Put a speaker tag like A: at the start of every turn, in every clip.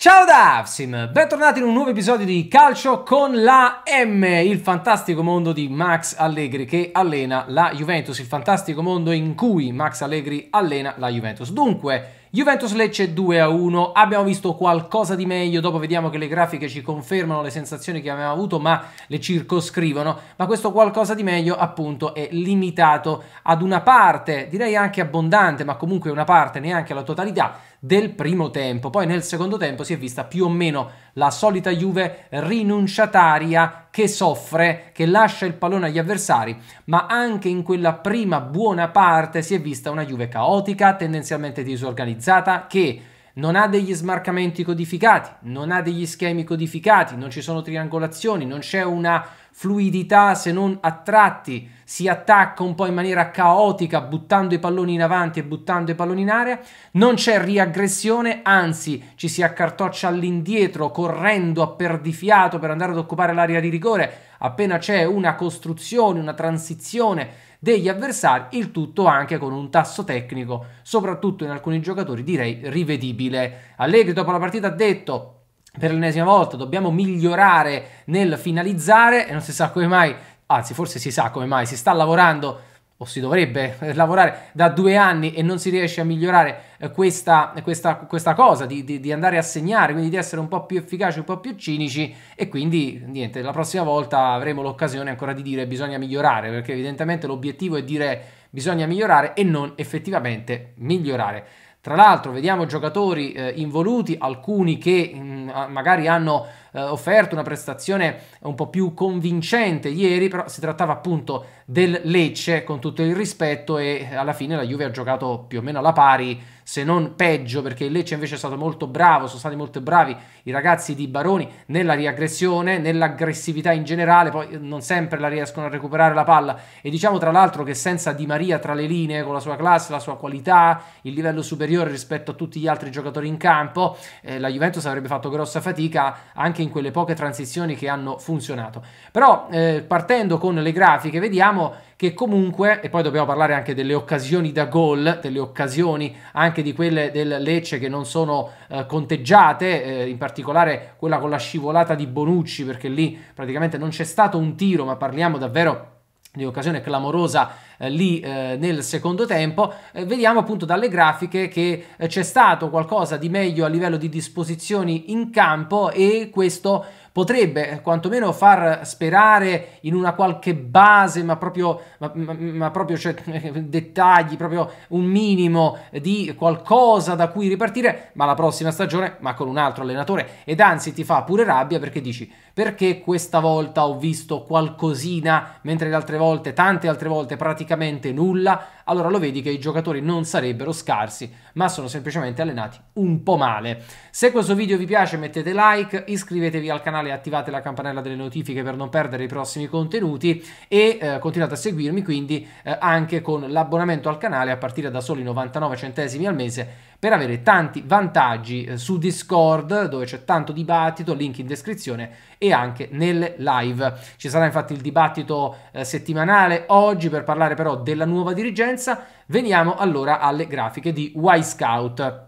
A: Ciao da Avsim, bentornati in un nuovo episodio di Calcio con la M, il fantastico mondo di Max Allegri che allena la Juventus, il fantastico mondo in cui Max Allegri allena la Juventus. Dunque, Juventus Lecce 2 1, abbiamo visto qualcosa di meglio, dopo vediamo che le grafiche ci confermano le sensazioni che abbiamo avuto ma le circoscrivono, ma questo qualcosa di meglio appunto è limitato ad una parte, direi anche abbondante ma comunque una parte, neanche alla totalità del primo tempo. Poi nel secondo tempo si è vista più o meno la solita Juve rinunciataria che soffre, che lascia il pallone agli avversari, ma anche in quella prima buona parte si è vista una Juve caotica, tendenzialmente disorganizzata, che non ha degli smarcamenti codificati, non ha degli schemi codificati, non ci sono triangolazioni, non c'è una fluidità se non a tratti, si attacca un po' in maniera caotica buttando i palloni in avanti e buttando i palloni in aria, non c'è riaggressione, anzi ci si accartoccia all'indietro correndo a perdifiato per andare ad occupare l'area di rigore, appena c'è una costruzione, una transizione degli avversari, il tutto anche con un tasso tecnico, soprattutto in alcuni giocatori, direi rivedibile. Allegri dopo la partita ha detto per l'ennesima volta dobbiamo migliorare nel finalizzare e non si sa come mai, anzi forse si sa come mai, si sta lavorando o si dovrebbe eh, lavorare da due anni e non si riesce a migliorare eh, questa, questa, questa cosa di, di, di, andare a segnare, quindi di essere un po' più efficaci, un po' più cinici e quindi niente, la prossima volta avremo l'occasione ancora di dire bisogna migliorare, perché evidentemente l'obiettivo è dire bisogna migliorare e non effettivamente migliorare. Tra l'altro vediamo giocatori eh, involuti, alcuni che mh, mm, magari hanno eh, offerto una prestazione un po' più convincente ieri, però si trattava appunto del Lecce con tutto il rispetto e alla fine la Juve ha giocato più o meno alla pari se non peggio, perché il Lecce invece è stato molto bravo, sono stati molto bravi i ragazzi di Baroni nella riaggressione, nell'aggressività in generale, poi non sempre la riescono a recuperare la palla e diciamo tra l'altro che senza Di Maria tra le linee, con la sua classe, la sua qualità, il livello superiore rispetto a tutti gli altri giocatori in campo, eh, la Juventus avrebbe fatto grossa fatica anche in quelle poche transizioni che hanno funzionato. Però eh, partendo con le grafiche vediamo che comunque, e poi dobbiamo parlare anche delle occasioni da gol, delle occasioni anche di quelle del Lecce che non sono eh, conteggiate, eh, in particolare quella con la scivolata di Bonucci, perché lì praticamente non c'è stato un tiro, ma parliamo davvero di occasione clamorosa eh, lì eh, nel secondo tempo, eh, vediamo appunto dalle grafiche che eh, c'è stato qualcosa di meglio a livello di disposizioni in campo e questo potrebbe eh, quantomeno far sperare in una qualche base, ma proprio, ma, ma, ma proprio cioè, dettagli, proprio un minimo di qualcosa da cui ripartire, ma la prossima stagione, ma con un altro allenatore. Ed anzi ti fa pure rabbia perché dici, perché questa volta ho visto qualcosina, mentre le altre volte, tante altre volte, praticamente nulla allora lo vedi che i giocatori non sarebbero scarsi, ma sono semplicemente allenati un po' male. Se questo video vi piace mettete like, iscrivetevi al canale e attivate la campanella delle notifiche per non perdere i prossimi contenuti e eh, continuate a seguirmi quindi eh, anche con l'abbonamento al canale a partire da soli 99 centesimi al mese per avere tanti vantaggi eh, su Discord dove c'è tanto dibattito, link in descrizione e anche nelle live. Ci sarà infatti il dibattito eh, settimanale oggi per parlare però della nuova dirigenza. Veniamo allora alle grafiche di Y-Scout.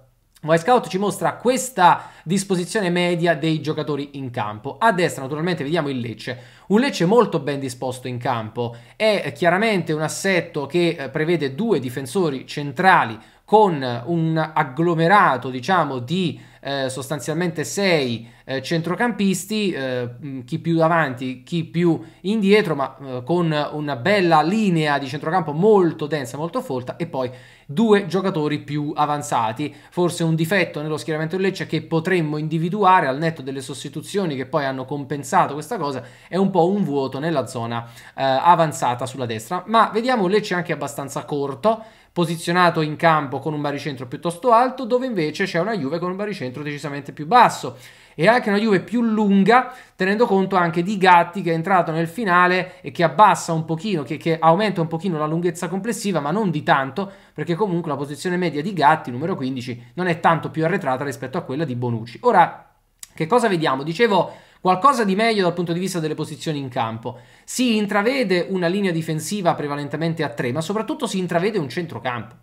A: Scout ci mostra questa disposizione media dei giocatori in campo. A destra naturalmente vediamo il Lecce, un Lecce molto ben disposto in campo, è eh, chiaramente un assetto che prevede due difensori centrali con un agglomerato diciamo di eh, sostanzialmente sei eh, centrocampisti, eh, mm, chi più davanti, chi più indietro, ma eh, con una bella linea di centrocampo molto densa, molto folta e poi due giocatori più avanzati. Forse un difetto nello schieramento di Lecce che potremmo individuare al netto delle sostituzioni che poi hanno compensato questa cosa è un po' un vuoto nella zona eh, avanzata sulla destra, ma vediamo un Lecce anche abbastanza corto posizionato in campo con un baricentro piuttosto alto, dove invece c'è una Juve con un baricentro decisamente più basso e anche una Juve più lunga, tenendo conto anche di Gatti che è entrato nel finale e che abbassa un pochino, che, che aumenta un pochino la lunghezza complessiva, ma non di tanto, perché comunque la posizione media di Gatti, numero 15, non è tanto più arretrata rispetto a quella di Bonucci. Ora, che cosa vediamo? Dicevo Qualcosa di meglio dal punto di vista delle posizioni in campo. Si intravede una linea difensiva prevalentemente a tre, ma soprattutto si intravede un centrocampo.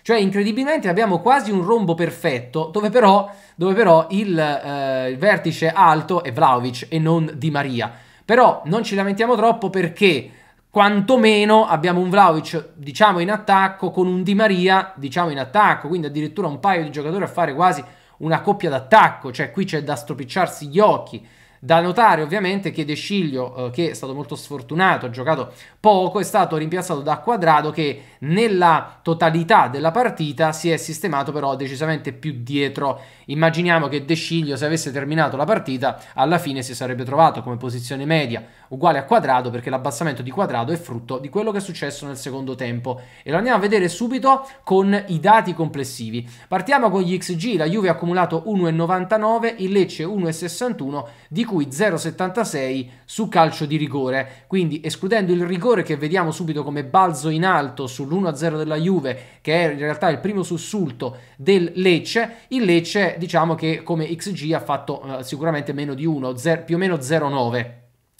A: Cioè, incredibilmente abbiamo quasi un rombo perfetto, dove però, dove però il, eh, il, vertice alto è Vlaovic e non Di Maria. Però non ci lamentiamo troppo perché quantomeno abbiamo un Vlaovic, diciamo, in attacco con un Di Maria, diciamo, in attacco, quindi addirittura un paio di giocatori a fare quasi una coppia d'attacco, cioè qui c'è da stropicciarsi gli occhi. Da notare ovviamente che De Sciglio, eh, che è stato molto sfortunato, ha giocato poco, è stato rimpiazzato da Quadrado che nella totalità della partita si è sistemato però decisamente più dietro. Immaginiamo che De Sciglio se avesse terminato la partita alla fine si sarebbe trovato come posizione media uguale a Quadrado perché l'abbassamento di Quadrado è frutto di quello che è successo nel secondo tempo. E lo andiamo a vedere subito con i dati complessivi. Partiamo con gli XG, la Juve ha accumulato 1,99, il Lecce 1,61, di cui 0,76 su calcio di rigore. Quindi escludendo il rigore che vediamo subito come balzo in alto sull'1-0 della Juve, che è in realtà il primo sussulto del Lecce, il Lecce diciamo che come XG ha fatto eh, sicuramente meno di 1, 0, più o meno 0,9.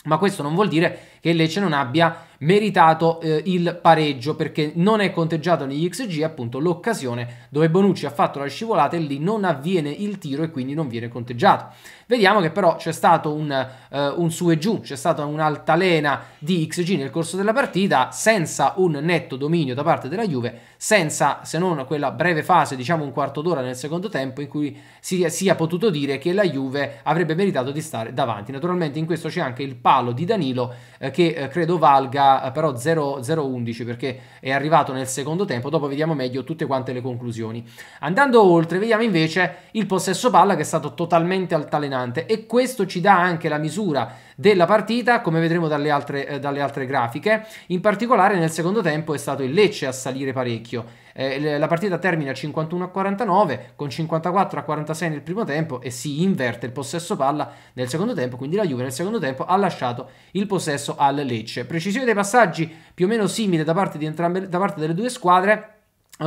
A: Ma questo non vuol dire che il Lecce non abbia meritato eh, il pareggio perché non è conteggiato negli XG appunto l'occasione dove Bonucci ha fatto la scivolata e lì non avviene il tiro e quindi non viene conteggiato. Vediamo che però c'è stato un, eh, un su e giù, c'è stata un'altalena di XG nel corso della partita senza un netto dominio da parte della Juve, senza se non quella breve fase, diciamo un quarto d'ora nel secondo tempo in cui si sia potuto dire che la Juve avrebbe meritato di stare davanti. Naturalmente in questo c'è anche il palo di Danilo eh, eh, che eh, credo valga eh, però 0-11 perché è arrivato nel secondo tempo, dopo vediamo meglio tutte quante le conclusioni. Andando oltre vediamo invece il possesso palla che è stato totalmente altalenante e questo ci dà anche la misura della partita come vedremo dalle altre, eh, dalle altre grafiche, in particolare nel secondo tempo è stato il Lecce a salire parecchio eh, la partita termina 51 a 49 con 54 a 46 nel primo tempo e si inverte il possesso palla nel secondo tempo, quindi la Juve nel secondo tempo ha lasciato il possesso al Lecce. Precisione dei passaggi più o meno simile da parte, entrambe, da parte delle due squadre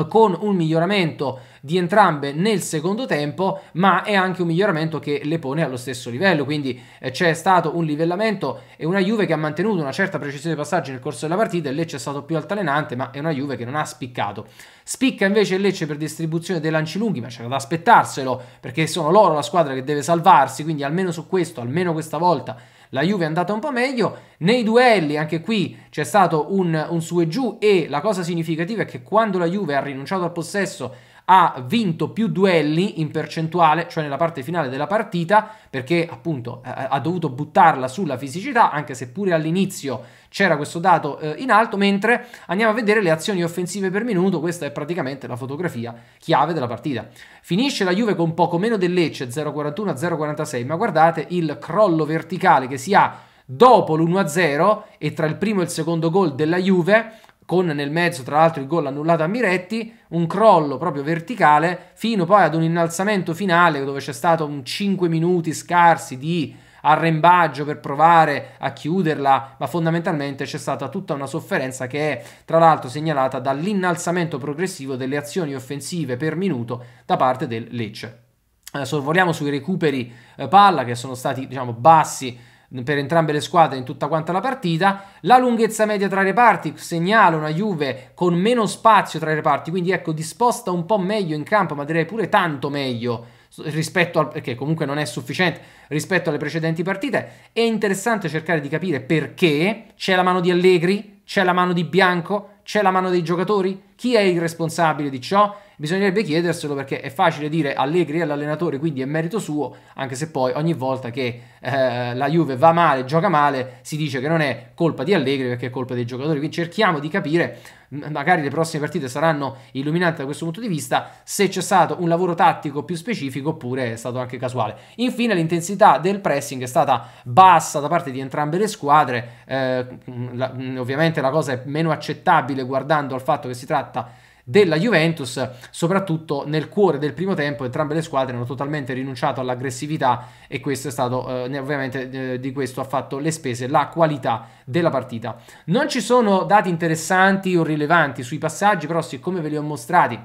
A: con un miglioramento di entrambe nel secondo tempo, ma è anche un miglioramento che le pone allo stesso livello, quindi eh, c'è stato un livellamento e una Juve che ha mantenuto una certa precisione di passaggio nel corso della partita, il Lecce è stato più altalenante, ma è una Juve che non ha spiccato. Spicca invece il Lecce per distribuzione dei lanci lunghi, ma c'era da aspettarselo, perché sono loro la squadra che deve salvarsi, quindi almeno su questo, almeno questa volta la Juve è andata un po' meglio. Nei duelli, anche qui c'è stato un, un su e giù. E la cosa significativa è che quando la Juve ha rinunciato al possesso ha vinto più duelli in percentuale, cioè nella parte finale della partita, perché appunto eh, ha dovuto buttarla sulla fisicità, anche se pure all'inizio c'era questo dato eh, in alto, mentre andiamo a vedere le azioni offensive per minuto, questa è praticamente la fotografia chiave della partita. Finisce la Juve con poco meno del Lecce, 0,41-0,46, ma guardate il crollo verticale che si ha dopo l'1-0 e tra il primo e il secondo gol della Juve, con nel mezzo tra l'altro il gol annullato a Miretti, un crollo proprio verticale fino poi ad un innalzamento finale dove c'è stato un 5 minuti scarsi di arrembaggio per provare a chiuderla, ma fondamentalmente c'è stata tutta una sofferenza che è tra l'altro segnalata dall'innalzamento progressivo delle azioni offensive per minuto da parte del Lecce. Eh, sorvoliamo sui recuperi eh, palla che sono stati diciamo bassi per entrambe le squadre in tutta quanta la partita. La lunghezza media tra i reparti segnala una Juve con meno spazio tra i reparti, quindi ecco disposta un po' meglio in campo, ma direi pure tanto meglio rispetto al, perché comunque non è sufficiente rispetto alle precedenti partite. È interessante cercare di capire perché c'è la mano di Allegri, c'è la mano di Bianco, c'è la mano dei giocatori chi è il responsabile di ciò? Bisognerebbe chiederselo perché è facile dire Allegri è l'allenatore, quindi è merito suo, anche se poi ogni volta che eh, la Juve va male, gioca male, si dice che non è colpa di Allegri perché è colpa dei giocatori. Quindi cerchiamo di capire, magari le prossime partite saranno illuminanti da questo punto di vista, se c'è stato un lavoro tattico più specifico oppure è stato anche casuale. Infine l'intensità del pressing è stata bassa da parte di entrambe le squadre, eh, la, ovviamente la cosa è meno accettabile guardando al fatto che si tratta tratta della Juventus, soprattutto nel cuore del primo tempo entrambe le squadre hanno totalmente rinunciato all'aggressività e questo è stato eh, ovviamente eh, di questo ha fatto le spese la qualità della partita. Non ci sono dati interessanti o rilevanti sui passaggi, però siccome ve li ho mostrati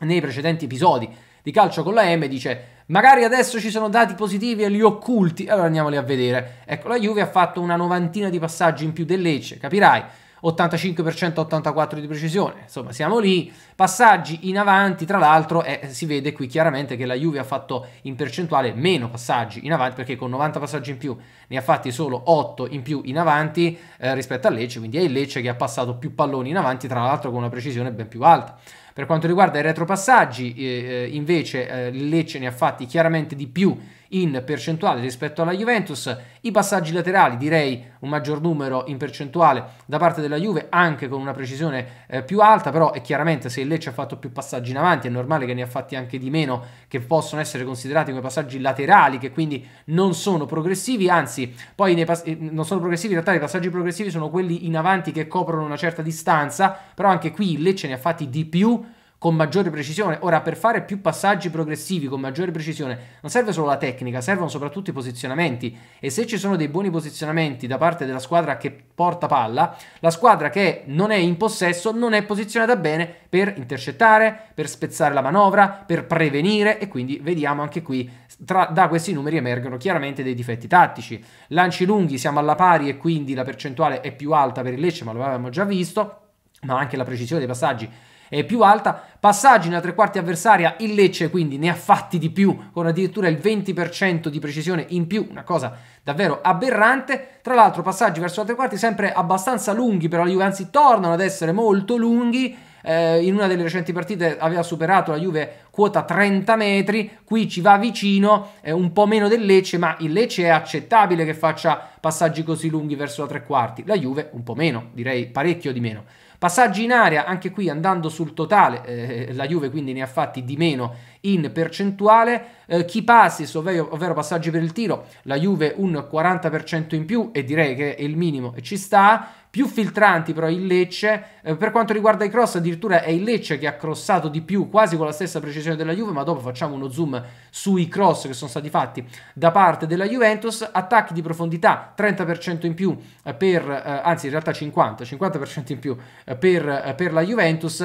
A: nei precedenti episodi di calcio con la M dice Magari adesso ci sono dati positivi e li occulti, allora andiamoli a vedere. Ecco, la Juve ha fatto una novantina di passaggi in più del Lecce, capirai. 85% 84 di precisione, insomma siamo lì, passaggi in avanti, tra l'altro eh, si vede qui chiaramente che la Juve ha fatto in percentuale meno passaggi in avanti, perché con 90 passaggi in più ne ha fatti solo 8 in più in avanti eh, rispetto al Lecce, quindi è il Lecce che ha passato più palloni in avanti, tra l'altro con una precisione ben più alta. Per quanto riguarda i retropassaggi, eh, eh invece, eh, il Lecce ne ha fatti chiaramente di più in percentuale rispetto alla Juventus, i passaggi laterali direi un maggior numero in percentuale da parte della Juve anche con una precisione eh, più alta, però è chiaramente se il Lecce ha fatto più passaggi in avanti è normale che ne ha fatti anche di meno che possono essere considerati come passaggi laterali che quindi non sono progressivi, anzi poi eh, non sono progressivi, in realtà i passaggi progressivi sono quelli in avanti che coprono una certa distanza, però anche qui il Lecce ne ha fatti di più con maggiore precisione. Ora, per fare più passaggi progressivi con maggiore precisione, non serve solo la tecnica, servono soprattutto i posizionamenti. E se ci sono dei buoni posizionamenti da parte della squadra che porta palla, la squadra che non è in possesso non è posizionata bene per intercettare, per spezzare la manovra, per prevenire. E quindi vediamo anche qui, tra, da questi numeri emergono chiaramente dei difetti tattici. Lanci lunghi siamo alla pari e quindi la percentuale è più alta per il Lecce, ma lo avevamo già visto, ma anche la precisione dei passaggi eh, più alta, passaggi nella tre quarti avversaria, il Lecce quindi ne ha fatti di più, con addirittura il 20% di precisione in più, una cosa davvero aberrante, tra l'altro passaggi verso la tre quarti sempre abbastanza lunghi però la Juve, anzi tornano ad essere molto lunghi, eh, in una delle recenti partite aveva superato la Juve quota 30 metri, qui ci va vicino, eh, un po' meno del Lecce, ma il Lecce è accettabile che faccia passaggi così lunghi verso la tre quarti, la Juve un po' meno, direi parecchio di meno. Passaggi in area, anche qui andando sul totale, eh, eh, la Juve quindi ne ha fatti di meno in percentuale. Eh, chi passi, ovvero, ovvero, passaggi per il tiro, la Juve un 40% in più e direi che è il minimo e ci sta più filtranti però il Lecce, eh, per quanto riguarda i cross addirittura è il Lecce che ha crossato di più, quasi con la stessa precisione della Juve, ma dopo facciamo uno zoom sui cross che sono stati fatti da parte della Juventus, attacchi di profondità 30% in più eh, per, eh, anzi in realtà 50, 50% in più eh, per, eh, per la Juventus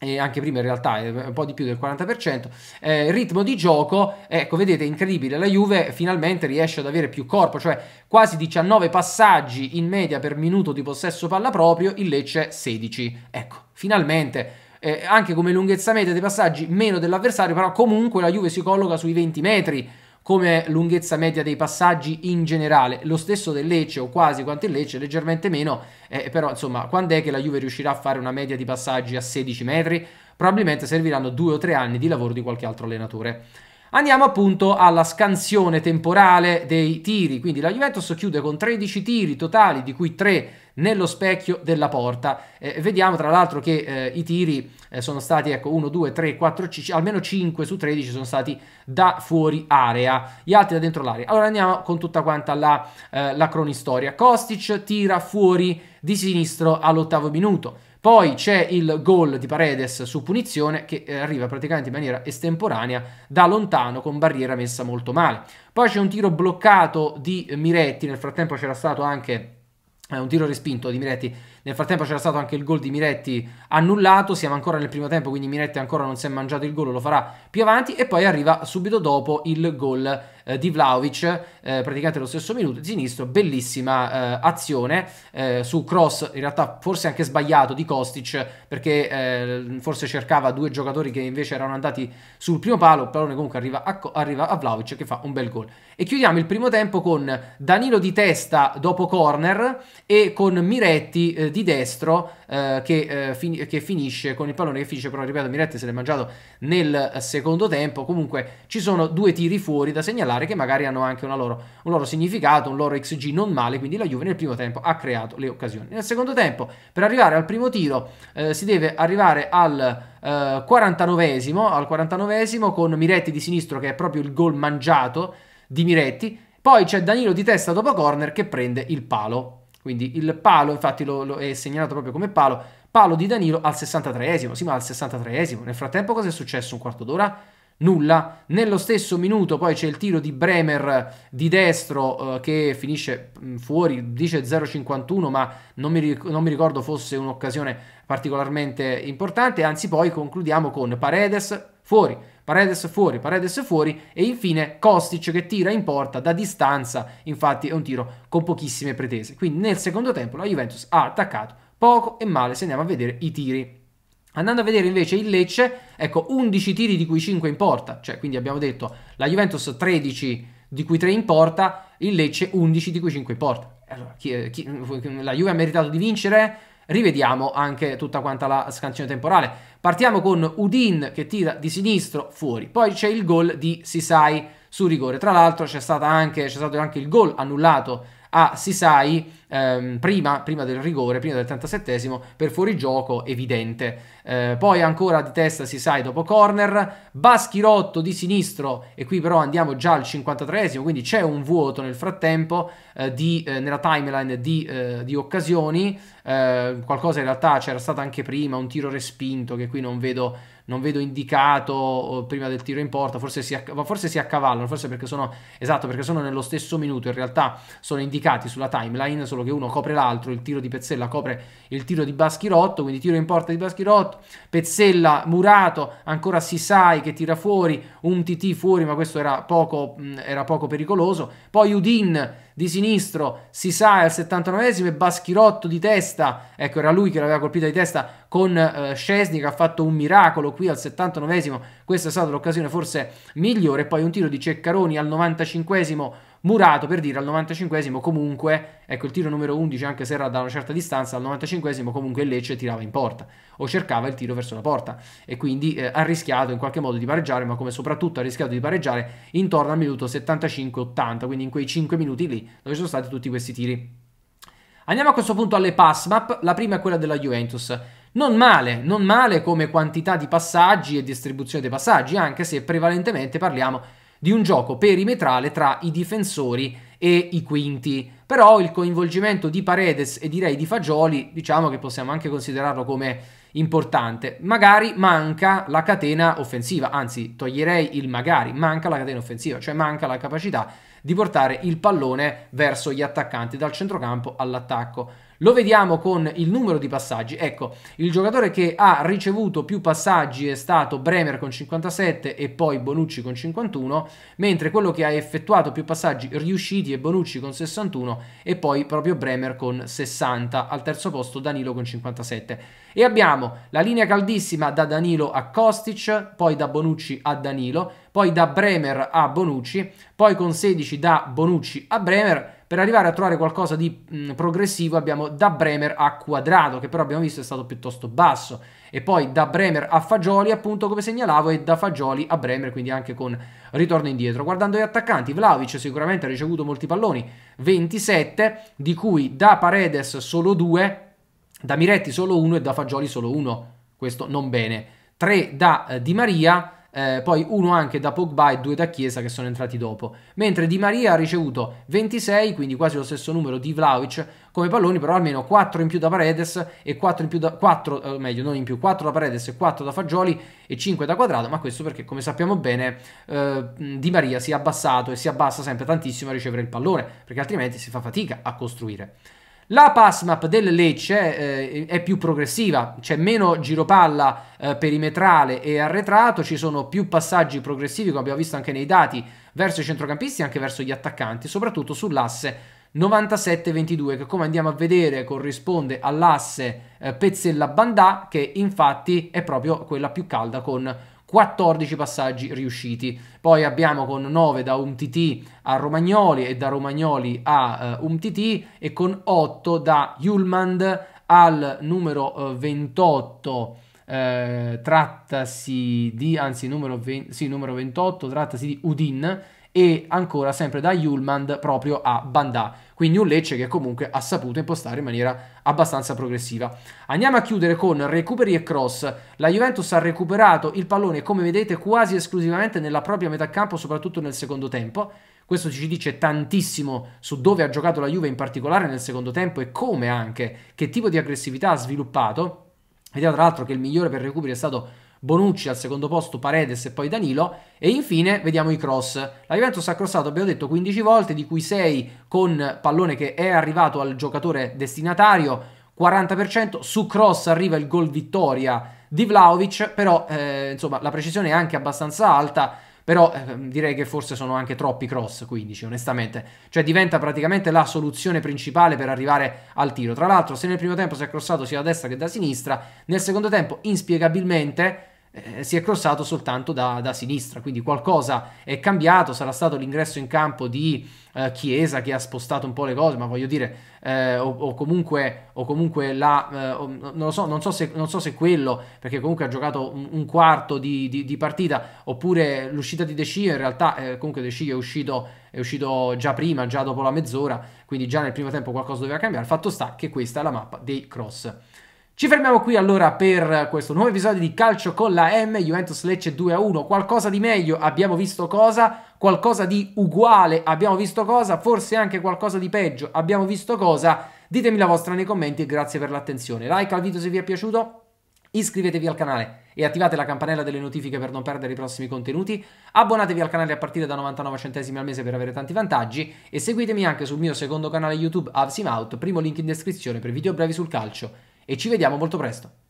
A: e anche prima in realtà un po' di più del 40%, eh, ritmo di gioco, ecco vedete incredibile, la Juve finalmente riesce ad avere più corpo, cioè quasi 19 passaggi in media per minuto di possesso palla proprio, il Lecce 16, ecco finalmente eh, anche come lunghezza media dei passaggi meno dell'avversario, però comunque la Juve si colloca sui 20 metri, come lunghezza media dei passaggi in generale, lo stesso del Lecce o quasi quanto il Lecce, leggermente meno, eh, però insomma quando è che la Juve riuscirà a fare una media di passaggi a 16 metri? Probabilmente serviranno due o tre anni di lavoro di qualche altro allenatore. Andiamo appunto alla scansione temporale dei tiri, quindi la Juventus chiude con 13 tiri totali, di cui 3 nello specchio della porta. Eh, vediamo tra l'altro che eh, i tiri eh, sono stati ecco, 1, 2, 3, 4, 5, almeno 5 su 13 sono stati da fuori area, gli altri da dentro l'area. Allora andiamo con tutta quanta la, eh, la cronistoria. Kostic tira fuori di sinistro all'ottavo minuto. Poi c'è il gol di Paredes su punizione che eh, arriva praticamente in maniera estemporanea da lontano con barriera messa molto male. Poi c'è un tiro bloccato di Miretti, nel frattempo c'era stato anche è un tiro respinto di Miretti nel frattempo c'era stato anche il gol di Miretti annullato, siamo ancora nel primo tempo, quindi Miretti ancora non si è mangiato il gol, lo farà più avanti e poi arriva subito dopo il gol eh, di Vlaovic, eh, praticamente lo stesso minuto, sinistro, bellissima eh, azione eh, su cross, in realtà forse anche sbagliato di Kostic perché eh, forse cercava due giocatori che invece erano andati sul primo palo, però comunque arriva a, arriva a Vlaovic che fa un bel gol. E chiudiamo il primo tempo con Danilo di testa dopo corner e con Miretti eh, di di destro eh, che, eh, fin- che, finisce con il pallone che finisce però ripeto Miretti se l'è mangiato nel secondo tempo comunque ci sono due tiri fuori da segnalare che magari hanno anche loro, un loro significato un loro XG non male quindi la Juve nel primo tempo ha creato le occasioni nel secondo tempo per arrivare al primo tiro eh, si deve arrivare al eh, 49esimo, al 49esimo con Miretti di sinistro che è proprio il gol mangiato di Miretti poi c'è Danilo di testa dopo corner che prende il palo quindi il palo, infatti lo, lo è segnalato proprio come palo, palo di Danilo al 63esimo, sì ma al 63esimo. Nel frattempo cosa è successo un quarto d'ora? Nulla. Nello stesso minuto poi c'è il tiro di Bremer di destro eh, che finisce mm, fuori, dice 0,51 ma non mi, ric- non mi ricordo fosse un'occasione particolarmente importante, anzi poi concludiamo con Paredes fuori, Paredes fuori, Paredes fuori e infine Kostic che tira in porta da distanza, infatti è un tiro con pochissime pretese. Quindi nel secondo tempo la Juventus ha attaccato poco e male se andiamo a vedere i tiri. Andando a vedere invece il Lecce, ecco 11 tiri di cui 5 in porta, cioè quindi abbiamo detto la Juventus 13 di cui 3 in porta, il Lecce 11 di cui 5 in porta. Allora, chi, chi, la Juve ha meritato di vincere? rivediamo anche tutta quanta la scansione temporale. Partiamo con Udin che tira di sinistro fuori, poi c'è il gol di Sisai su rigore. Tra l'altro c'è stato anche il gol annullato a Sisai ehm, prima, prima, del rigore, prima del 37 esimo per fuorigioco evidente. Eh, poi ancora di testa Sisai dopo corner, Baschirotto di sinistro e qui però andiamo già al 53 esimo quindi c'è un vuoto nel frattempo eh, di, eh, nella timeline di, eh, di occasioni, eh, qualcosa in realtà c'era stato anche prima, un tiro respinto che qui non vedo non vedo indicato prima del tiro in porta, forse si, forse si accavallano, forse perché sono, esatto, perché sono nello stesso minuto, in realtà sono indicati sulla timeline, solo che uno copre l'altro, il tiro di Pezzella copre il tiro di Baschirotto, quindi tiro in porta di Baschirotto, Pezzella murato, ancora si sai che tira fuori, un TT fuori, ma questo era poco, era poco pericoloso, poi Udin di sinistro, si sa al 79esimo e Baschirotto di testa, ecco era lui che l'aveva colpita di testa con eh, Scesni che ha fatto un miracolo qui al 79esimo, questa è stata l'occasione forse migliore, poi un tiro di Ceccaroni al 95esimo Murato per dire al 95 esimo comunque, ecco il tiro numero 11 anche se era da una certa distanza, al 95 esimo comunque il Lecce tirava in porta o cercava il tiro verso la porta e quindi eh, ha rischiato in qualche modo di pareggiare, ma come soprattutto ha rischiato di pareggiare intorno al minuto 75-80, quindi in quei 5 minuti lì dove sono stati tutti questi tiri. Andiamo a questo punto alle pass map, la prima è quella della Juventus. Non male, non male come quantità di passaggi e distribuzione dei passaggi, anche se prevalentemente parliamo di un gioco perimetrale tra i difensori e i quinti. Però il coinvolgimento di Paredes e direi di Fagioli, diciamo che possiamo anche considerarlo come importante. Magari manca la catena offensiva, anzi toglierei il magari, manca la catena offensiva, cioè manca la capacità di portare il pallone verso gli attaccanti dal centrocampo all'attacco. Lo vediamo con il numero di passaggi. Ecco, il giocatore che ha ricevuto più passaggi è stato Bremer con 57 e poi Bonucci con 51, mentre quello che ha effettuato più passaggi riusciti è Bonucci con 61 e poi proprio Bremer con 60. Al terzo posto Danilo con 57. E abbiamo la linea caldissima da Danilo a Kostic, poi da Bonucci a Danilo, poi da Bremer a Bonucci, poi con 16 da Bonucci a Bremer per arrivare a trovare qualcosa di mh, progressivo abbiamo da Bremer a Quadrado, che però abbiamo visto è stato piuttosto basso. E poi da Bremer a Fagioli, appunto come segnalavo, e da Fagioli a Bremer, quindi anche con ritorno indietro. Guardando gli attaccanti, Vlaovic sicuramente ha ricevuto molti palloni, 27, di cui da Paredes solo 2, da Miretti solo 1 e da Fagioli solo 1. Questo non bene. 3 da eh, Di Maria, eh, poi uno anche da Pogba e due da Chiesa che sono entrati dopo. Mentre Di Maria ha ricevuto 26, quindi quasi lo stesso numero di Vlaovic come palloni, però almeno 4 in più da Paredes e 4 in più da 4, eh, meglio, non in più, 4 da Paredes e 4 da Fagioli e 5 da Quadrado, ma questo perché come sappiamo bene eh, Di Maria si è abbassato e si abbassa sempre tantissimo a ricevere il pallone, perché altrimenti si fa fatica a costruire. La pass map del Lecce eh, è più progressiva, c'è meno giropalla eh, perimetrale e arretrato, ci sono più passaggi progressivi, come abbiamo visto anche nei dati, verso i centrocampisti e anche verso gli attaccanti, soprattutto sull'asse 97-22 che come andiamo a vedere corrisponde all'asse eh, Pezzella Bandà che infatti è proprio quella più calda con 14 passaggi riusciti. Poi abbiamo con 9 da Umtiti a Romagnoli e da Romagnoli a uh, eh, Umtiti e con 8 da Julmand al numero uh, 28 uh, trattasi di, anzi numero, 20, sì, numero 28 trattasi di Udin e ancora sempre da Julmand proprio a Bandà. Quindi un Lecce che comunque ha saputo impostare in maniera abbastanza progressiva. Andiamo a chiudere con recuperi e cross. La Juventus ha recuperato il pallone, come vedete, quasi esclusivamente nella propria metà campo, soprattutto nel secondo tempo. Questo ci dice tantissimo su dove ha giocato la Juve in particolare nel secondo tempo e come anche, che tipo di aggressività ha sviluppato. Vediamo tra l'altro che il migliore per recuperi è stato Bonucci al secondo posto, Paredes e poi Danilo e infine vediamo i cross. La Juventus ha crossato, abbiamo detto, 15 volte, di cui 6 con pallone che è arrivato al giocatore destinatario, 40%, su cross arriva il gol vittoria di Vlaovic, però eh, insomma la precisione è anche abbastanza alta però ehm, direi che forse sono anche troppi cross 15, onestamente. Cioè diventa praticamente la soluzione principale per arrivare al tiro. Tra l'altro, se nel primo tempo si è crossato sia da destra che da sinistra, nel secondo tempo inspiegabilmente eh, si è crossato soltanto da, da, sinistra, quindi qualcosa è cambiato, sarà stato l'ingresso in campo di eh, Chiesa che ha spostato un po' le cose, ma voglio dire, eh, o, o, comunque, o comunque la, eh, o, non, so, non, so se, non, so, se, quello, perché comunque ha giocato un, un quarto di, di, di, partita, oppure l'uscita di De Scio, in realtà eh, comunque De Scio è uscito, è uscito già prima, già dopo la mezz'ora, quindi già nel primo tempo qualcosa doveva cambiare, fatto sta che questa è la mappa dei cross. Ci fermiamo qui allora per questo nuovo episodio di Calcio con la M, Juventus Lecce 2-1, qualcosa di meglio abbiamo visto cosa, qualcosa di uguale abbiamo visto cosa, forse anche qualcosa di peggio abbiamo visto cosa, ditemi la vostra nei commenti e grazie per l'attenzione. Like al video se vi è piaciuto, iscrivetevi al canale e attivate la campanella delle notifiche per non perdere i prossimi contenuti, abbonatevi al canale a partire da 99 centesimi al mese per avere tanti vantaggi e seguitemi anche sul mio secondo canale YouTube Avsim primo link in descrizione per video brevi sul calcio e ci vediamo molto presto.